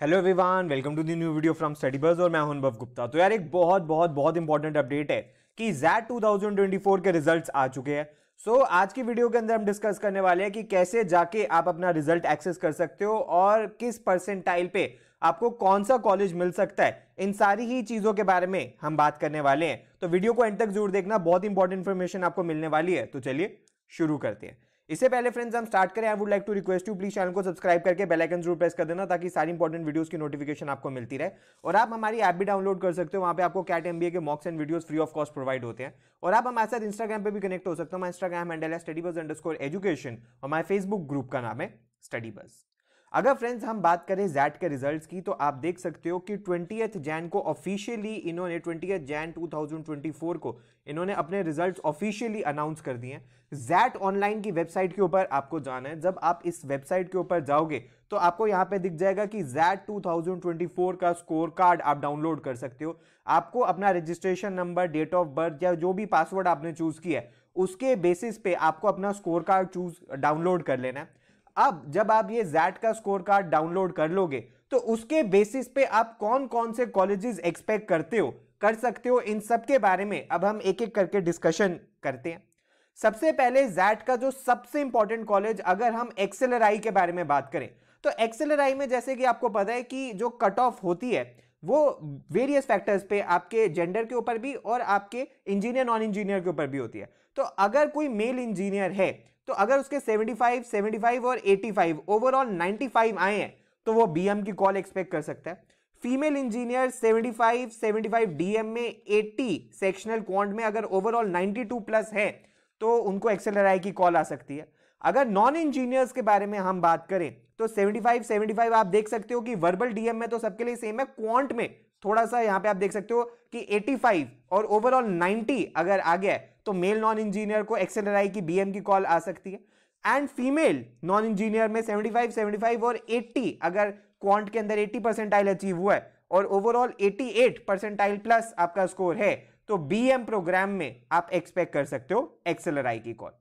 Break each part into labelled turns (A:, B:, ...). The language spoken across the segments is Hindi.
A: hello everyone welcome to the new video from StudyBuzz और मैं अनुभव गुप्ता तो यार एक बहुत बहुत बहुत इंपॉर्टेंट अपडेट है कि जैट 2024 के रिजल्ट्स आ चुके हैं सो so, आज की वीडियो के अंदर हम डिस्कस करने वाले हैं कि कैसे जाके आप अपना रिजल्ट एक्सेस कर सकते हो और किस परसेंटाइल पे आपको कौन सा कॉलेज मिल सकता है इन सारी ही चीज़ों के बारे में हम बात करने वाले हैं तो वीडियो को एंड तक जरूर देखना बहुत इंपॉर्टेंट इन्फॉर्मेशन आपको मिलने वाली है तो चलिए शुरू करते हैं इससे पहले फ्रेंड्स हम स्टार्ट करें I would like to request you please channel को सब्सक्राइब करके बेल आइकन जरूर प्रेस कर देना ताकि सारी इंपॉर्टेंट वीडियोस की नोटिफिकेशन आपको मिलती रहे और आप हमारी ऐप भी डाउनलोड कर सकते हो वहाँ पे आपको कैट एमबीए के mocks and videos free of cost provide होते हैं और आप हमारे साथ इंस्टाग्राम पर भी कनेक्ट हो सकते हो हमारा इंस्टाग्राम हैंडल है स्टडी बस अंडर एजुकेशन और हमारे फेसबुक ग्रुप का नाम है स्टडी बस अगर फ्रेंड्स हम बात करें जैट के रिजल्ट्स की तो आप देख सकते हो कि ट्वेंटी जैन को ऑफिशियली इन्होंने ट्वेंटी जैन 2024 को इन्होंने अपने रिजल्ट्स ऑफिशियली अनाउंस कर दिए हैं जैट ऑनलाइन की वेबसाइट के ऊपर आपको जाना है जब आप इस वेबसाइट के ऊपर जाओगे तो आपको यहाँ पे दिख जाएगा कि जैट 2024 का स्कोर कार्ड आप डाउनलोड कर सकते हो आपको अपना registration number date of birth या जो भी पासवर्ड आपने चूज किया है उसके बेसिस पे आपको अपना स्कोर कार्ड चूज डाउनलोड कर लेना है अब जब आप ये जैट का स्कोर कार्ड डाउनलोड कर लोगे तो उसके बेसिस पे आप कौन कौन से कॉलेजेस एक्सपेक्ट करते हो कर सकते हो इन सब के बारे में अब हम एक एक करके डिस्कशन करते हैं सबसे पहले जैट का जो सबसे इंपॉर्टेंट कॉलेज अगर हम एक्सेलराई के बारे में बात करें तो एक्सेलराई में जैसे कि आपको पता है कि जो कट ऑफ होती है वो वेरियस फैक्टर्स पे आपके जेंडर के ऊपर भी और आपके इंजीनियर नॉन इंजीनियर के ऊपर भी होती है तो अगर कोई मेल इंजीनियर है तो अगर उसके 75, 75 और 85 ओवरऑल 95 आए हैं तो वो बीएम की कॉल एक्सपेक्ट कर सकता है फीमेल इंजीनियर 75, 75 डीएम में 80 सेक्शनल क्वांट में अगर ओवरऑल 92 प्लस है तो उनको एक्सेलराई की कॉल आ सकती है अगर नॉन इंजीनियर्स के बारे में हम बात करें तो 75, 75 आप देख सकते हो कि वर्बल डीएम में तो सबके लिए सेम है क्वांट में थोड़ा सा यहाँ पे आप देख सकते हो कि 85 और ओवरऑल 90 अगर आ गया है तो मेल नॉन इंजीनियर को एक्सएल की बीएम की कॉल आ सकती है एंड फीमेल नॉन इंजीनियर में 75, 75 और 80 अगर क्वांट के अंदर 80 परसेंटाइल अचीव हुआ है और ओवरऑल 88 परसेंटाइल प्लस आपका स्कोर है तो बीएम प्रोग्राम में आप एक्सपेक्ट कर सकते हो एक्सेलराई की कॉल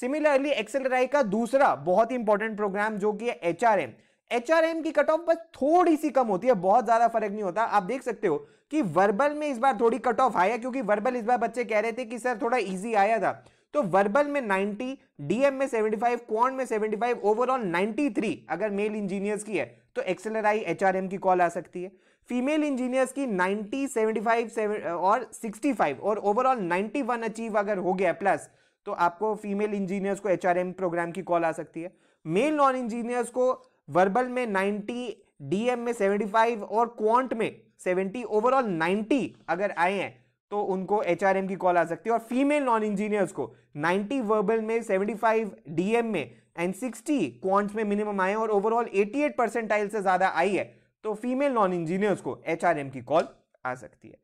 A: सिमिलरली एक्सेलराई का दूसरा बहुत ही इंपॉर्टेंट प्रोग्राम जो कि है एचआरएम एचआरएम की कट ऑफ बस थोड़ी सी कम होती है बहुत ज्यादा फर्क नहीं होता आप देख सकते हो कि वर्बल में इस बार थोड़ी कट ऑफ आया क्योंकि वर्बल इस बार बच्चे कह रहे थे कि सर थोड़ा इजी आया था तो वर्बल में 90 डीएम में 75 फाइव क्वान में 75 फाइव ओवरऑल 93 अगर मेल इंजीनियर्स की है तो एक्सेलर आई एचआरएम की कॉल आ सकती है फीमेल इंजीनियर्स की 90 75 7, और 65 और ओवरऑल 91 अचीव अगर हो गया प्लस तो आपको फीमेल इंजीनियर्स को एचआरएम प्रोग्राम की कॉल आ सकती है मेल नॉन इंजीनियर्स को वर्बल में 90 डीएम में 75 और क्वांट में 70 ओवरऑल 90 अगर आए हैं तो उनको एच की कॉल आ सकती है और फीमेल नॉन इंजीनियर्स को 90 वर्बल में 75 डीएम में एंड 60 क्वांट्स में मिनिमम आए और ओवरऑल 88 परसेंटाइल से ज़्यादा आई है तो फीमेल नॉन इंजीनियर्स को एच की कॉल आ सकती है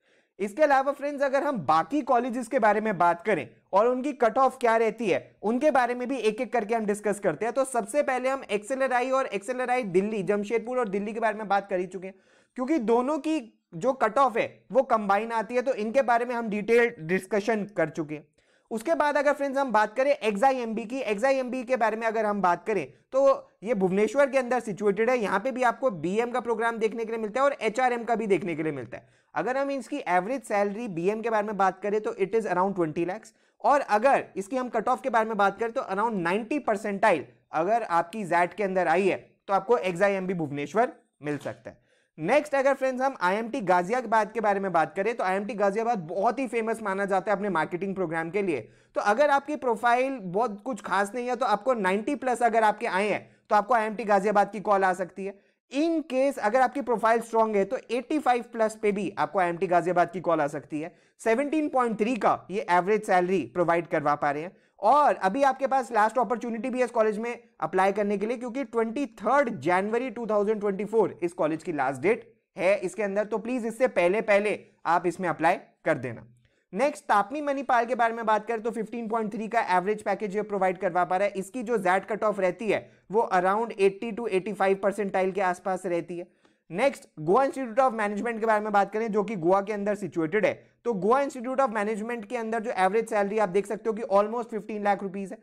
A: इसके अलावा फ्रेंड्स अगर हम बाकी कॉलेजेस के बारे में बात करें और उनकी कट ऑफ क्या रहती है उनके बारे में भी एक एक करके हम डिस्कस करते हैं तो सबसे पहले हम एक्सेलराई और एक्सेलराई दिल्ली जमशेदपुर और दिल्ली के बारे में बात कर ही चुके हैं क्योंकि दोनों की जो कट ऑफ है वो कंबाइन आती है तो इनके बारे में हम डिटेल डिस्कशन कर चुके हैं उसके बाद अगर फ्रेंड्स हम बात करें एक्साई की एक्साई के बारे में अगर हम बात करें तो ये भुवनेश्वर के अंदर सिचुएटेड है यहाँ पे भी आपको बीएम का प्रोग्राम देखने के लिए मिलता है और एचआरएम का भी देखने के लिए मिलता है अगर हम इसकी एवरेज सैलरी बीएम के बारे में बात करें तो it is around twenty lakhs और अगर इसकी हम कट ऑफ के बारे में बात करें तो अराउंड नाइन्टी परसेंटाइल अगर आपकी जैट के अंदर आई है तो आपको एक्साई भुवनेश्वर मिल सकता है नेक्स्ट अगर फ्रेंड्स हम आईएमटी गाजियाबाद के बारे में बात करें तो आईएमटी गाजियाबाद बहुत ही फेमस माना जाता है अपने मार्केटिंग प्रोग्राम के लिए तो अगर आपकी प्रोफाइल बहुत कुछ खास नहीं है तो आपको 90 प्लस अगर आपके आए हैं तो आपको आईएमटी गाजियाबाद की कॉल आ सकती है इन केस अगर आपकी प्रोफाइल स्ट्रांग है तो 85 प्लस पे भी आपको आईएमटी गाजियाबाद की कॉल आ सकती है 17.3 का ये एवरेज सैलरी प्रोवाइड करवा पा रहे हैं और अभी आपके पास लास्ट अपॉर्चुनिटी भी है इस कॉलेज में अप्लाई करने के लिए क्योंकि 23 जनवरी 2024 इस कॉलेज की लास्ट डेट है इसके अंदर तो प्लीज इससे पहले पहले आप इसमें अप्लाई कर देना नेक्स्ट तापमी मणिपाल के बारे में बात करें तो 15.3 का एवरेज पैकेज ये प्रोवाइड करवा पा रहा है इसकी जो जैड कट ऑफ रहती है वो अराउंड 80 टू 85 परसेंटाइल के आसपास रहती है next Goa institute of management के बारे में बात करें जो कि गोवा के अंदर सिचुएटेड है तो गोवा इंस्टीट्यूट ऑफ मैनेजमेंट के अंदर जो एवरेज सैलरी आप देख सकते हो कि ऑलमोस्ट फिफ्टीन लाख रुपीज है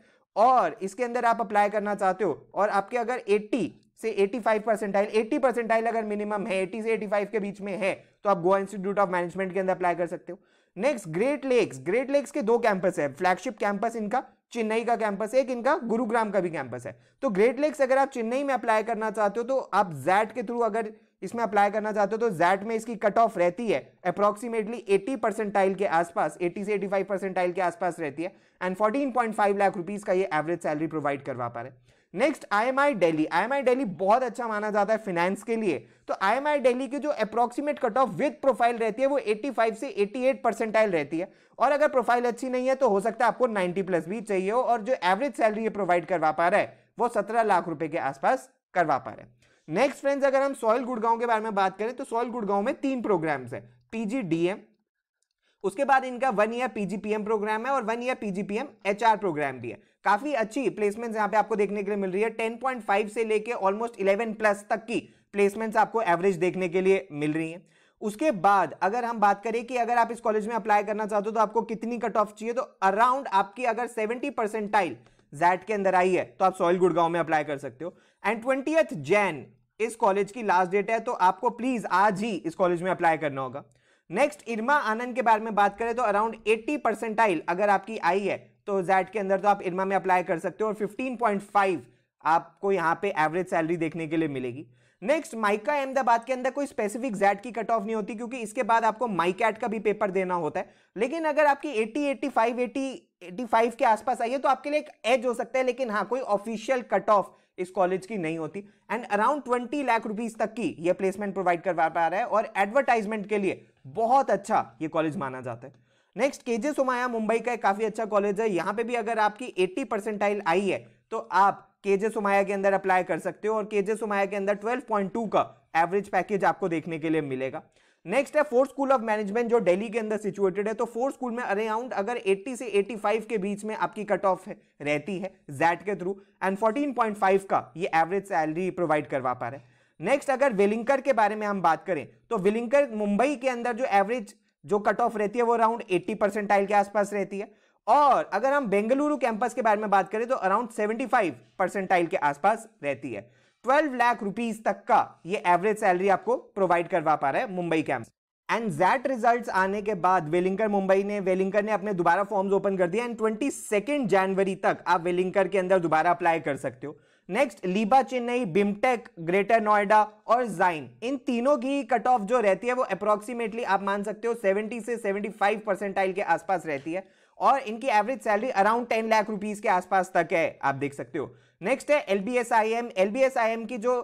A: और इसके अंदर आप अप्लाई करना चाहते हो और आपके अगर एट्टी से 85 परसेंटाइल 80 परसेंटाइल अगर मिनिमम है 80 से 85 के बीच में है तो आप गोवा इंस्टीट्यूट ऑफ मैनेजमेंट के अंदर अप्लाई कर सकते हो next great lakes great lakes के दो कैंपस है फ्लैगशिप कैंपस इनका चेन्नई का कैंपस एक इनका गुरुग्राम का भी कैंपस है तो ग्रेट लेक्स अगर आप चेन्नई में अप्लाई करना चाहते हो तो आप जैट के थ्रू अगर इसमें अप्लाई करना चाहते हो तो जैट में इसकी कट ऑफ रहती है एटी 80 परसेंटाइल के आसपास 80 से 85 परसेंटाइल के आसपास रहती है एंड 14.5 लाख रुपीस का ये एवरेज सैलरी प्रोवाइड करवा पा रहे हैं next IMI Delhi IMI Delhi बहुत अच्छा माना जाता है फाइनेंस के लिए तो आईएमआई दिल्ली की जो approximate cut off with profile रहती है वो 85 से 88 परसेंटाइल रहती है और अगर प्रोफाइल अच्छी नहीं है तो हो सकता है आपको 90 प्लस भी चाहिए हो और जो एवरेज सैलरी ये प्रोवाइड करवा पा रहा है वो सत्रह लाख रुपए के आसपास करवा पा रहा है नेक्स्ट फ्रेंड्स अगर हम सॉयल गुड़गांव के बारे में बात करें तो सॉयल गुड़गांव में तीन प्रोग्राम्स है पीजीडीएम उसके बाद इनका वन ईयर पीजीपीएम प्रोग्राम है और one year PGPM HR program भी है काफी अच्छी प्लेसमेंट्स यहाँ पे आपको देखने के लिए मिल रही है 10.5 से लेके ऑलमोस्ट 11 प्लस तक की प्लेसमेंट्स आपको एवरेज देखने के लिए मिल रही है उसके बाद अगर हम बात करें कि अगर आप इस कॉलेज में अप्लाई करना चाहते हो तो आपको कितनी कट ऑफ चाहिए तो अराउंड आपकी अगर सेवेंटी परसेंटाइल जैट के अंदर आई है तो आप सॉइल गुड़गांव में अप्लाई कर सकते हो एंड ट्वेंटी जैन इस कॉलेज की लास्ट डेट है तो आपको प्लीज आज ही इस कॉलेज में अप्लाई करना होगा नेक्स्ट इरमा आनंद के बारे में बात करें तो अराउंड 80 परसेंटाइल अगर आपकी आई है तो जैट के अंदर तो आप इरमा में अप्लाई कर सकते हो और 15.5 आपको यहाँ पे एवरेज सैलरी देखने के लिए मिलेगी नेक्स्ट माइका अहमदाबाद के अंदर कोई स्पेसिफिक जैट की कट ऑफ नहीं होती क्योंकि इसके बाद आपको माइकैट का भी पेपर देना होता है लेकिन अगर आपकी 80 85 80 85 के आसपास आई है तो आपके लिए एक एज हो सकता है लेकिन हाँ कोई ऑफिशियल कट ऑफ इस कॉलेज की नहीं होती and around twenty lakh rupees तक की यह प्लेसमेंट प्रोवाइड करवा पा रहा है और एडवर्टाइजमेंट के लिए बहुत अच्छा ये कॉलेज माना जाता है नेक्स्ट केजे सोमाया मुंबई का एक काफी अच्छा कॉलेज है यहाँ पे भी अगर आपकी 80 परसेंटाइल आई है तो आप केजे सोमाया के अंदर अप्लाई कर सकते हो और केजे सोमाया के अंदर 12.2 का एवरेज पैकेज आपको देखने के लिए मिलेगा नेक्स्ट है फोर्थ स्कूल ऑफ मैनेजमेंट जो दिल्ली के अंदर सिचुएटेड है तो फोर्थ स्कूल में अराउंड अगर 80 से 85 के बीच में आपकी कट ऑफ रहती है जैट के थ्रू एंड 14.5 का ये एवरेज सैलरी प्रोवाइड करवा पा रहे हैं नेक्स्ट अगर विलिंकर के बारे में हम बात करें तो विलिंकर मुंबई के अंदर जो एवरेज जो कट ऑफ रहती है वो अराउंड 80 परसेंटाइल के आसपास रहती है और अगर हम बेंगलुरु कैंपस के बारे में बात करें तो अराउंड 75 परसेंटाइल के आसपास रहती है 12 लाख रुपीस तक का ये एवरेज सैलरी आपको प्रोवाइड करवा पा रहा है Mumbai camp and XAT result आने के बाद वेलिंकर मुंबई ने वेलिंकर ने अपने दोबारा फॉर्म्स ओपन कर दिया एंड ट्वेंटी जनवरी तक आप वेलिंकर के अंदर दोबारा अप्लाई कर सकते हो नेक्स्ट लीबा चेन्नई बिमटेक ग्रेटर नोएडा और जाइन इन तीनों की कट ऑफ जो रहती है वो अप्रोक्सीमेटली आप मान सकते हो 70 से 75 परसेंटाइल के आसपास रहती है और इनकी average salary around 10 lakh rupees के आसपास तक है आप देख सकते हो नेक्स्ट है एलबीएसआईएम एलबीएसआईएम की जो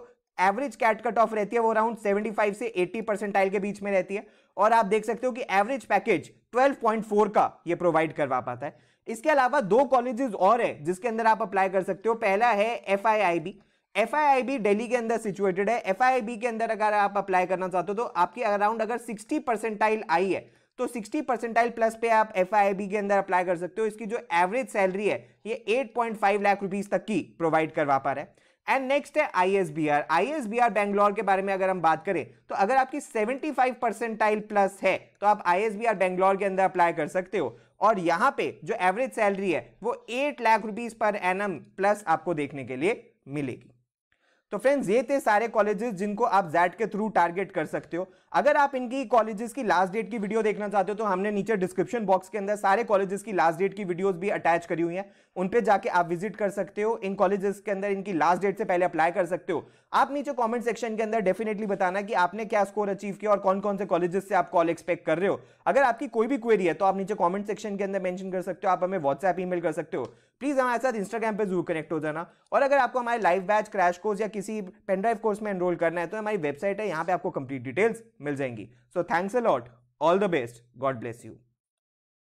A: एवरेज कैट कट ऑफ रहती है वो अराउंड 75 से 80 परसेंटाइल के बीच में रहती है और आप देख सकते हो कि एवरेज पैकेज 12.4 का ये प्रोवाइड करवा पाता है इसके अलावा दो कॉलेजेस और है जिसके अंदर आप अप्लाई कर सकते हो पहला है F I I B F I I B Delhi के अंदर सिचुएटेड है एफ आई आई बी के अंदर अगर आप अप्लाई करना चाहते हो तो आपकी अराउंड अगर सिक्सटी परसेंटाइल आई है तो 60 परसेंटाइल प्लस पे आप एफ के अंदर अप्लाई कर सकते हो इसकी जो एवरेज सैलरी है ये 8.5 लाख रुपीज तक की प्रोवाइड करवा पा रहा है एंड नेक्स्ट है I S B R I S B R Bangalore के बारे में अगर हम बात करें तो अगर आपकी 75 परसेंटाइल प्लस है तो आप I S B R Bangalore के अंदर अप्लाई कर सकते हो और यहां पे जो एवरेज सैलरी है वो eight lakh rupees per annum plus आपको देखने के लिए मिलेगी तो फ्रेंड्स ये थे सारे कॉलेजेस जिनको आप जैट के थ्रू टारगेट कर सकते हो अगर आप इनकी कॉलेजेस की लास्ट डेट की वीडियो देखना चाहते हो तो हमने नीचे डिस्क्रिप्शन बॉक्स के अंदर सारे कॉलेजेस की लास्ट डेट की वीडियोस भी अटैच करी हुई हैं उन पे जाके आप विजिट कर सकते हो इन कॉलेजेस के अंदर इनकी लास्ट डेट से पहले अप्लाई कर सकते हो आप नीचे कमेंट सेक्शन के अंदर डेफिनेटली बताना कि आपने क्या स्कोर अचीव किया और कौन कौन से कॉलेजेस से आप कॉल एक्सपेक्ट कर रहे हो अगर आपकी कोई भी क्वेरी है तो आप नीचे कॉमेंट सेक्शन के अंदर मेंशन कर सकते हो आप हमें व्हाट्सएप ईमेल कर सकते हो प्लीज हमारे साथ इंस्टाग्राम पर जरूर कनेक्ट हो जाना और अगर आपको हमारे लाइव बैच क्रैश कोर्स या किसी पेनड्राइव कोर्स में एनरोल करना है तो हमारी वेबसाइट है यहाँ पे आपको कंप्लीट डिटेल्स मिल जाएंगी so thanks a lot all the best God bless you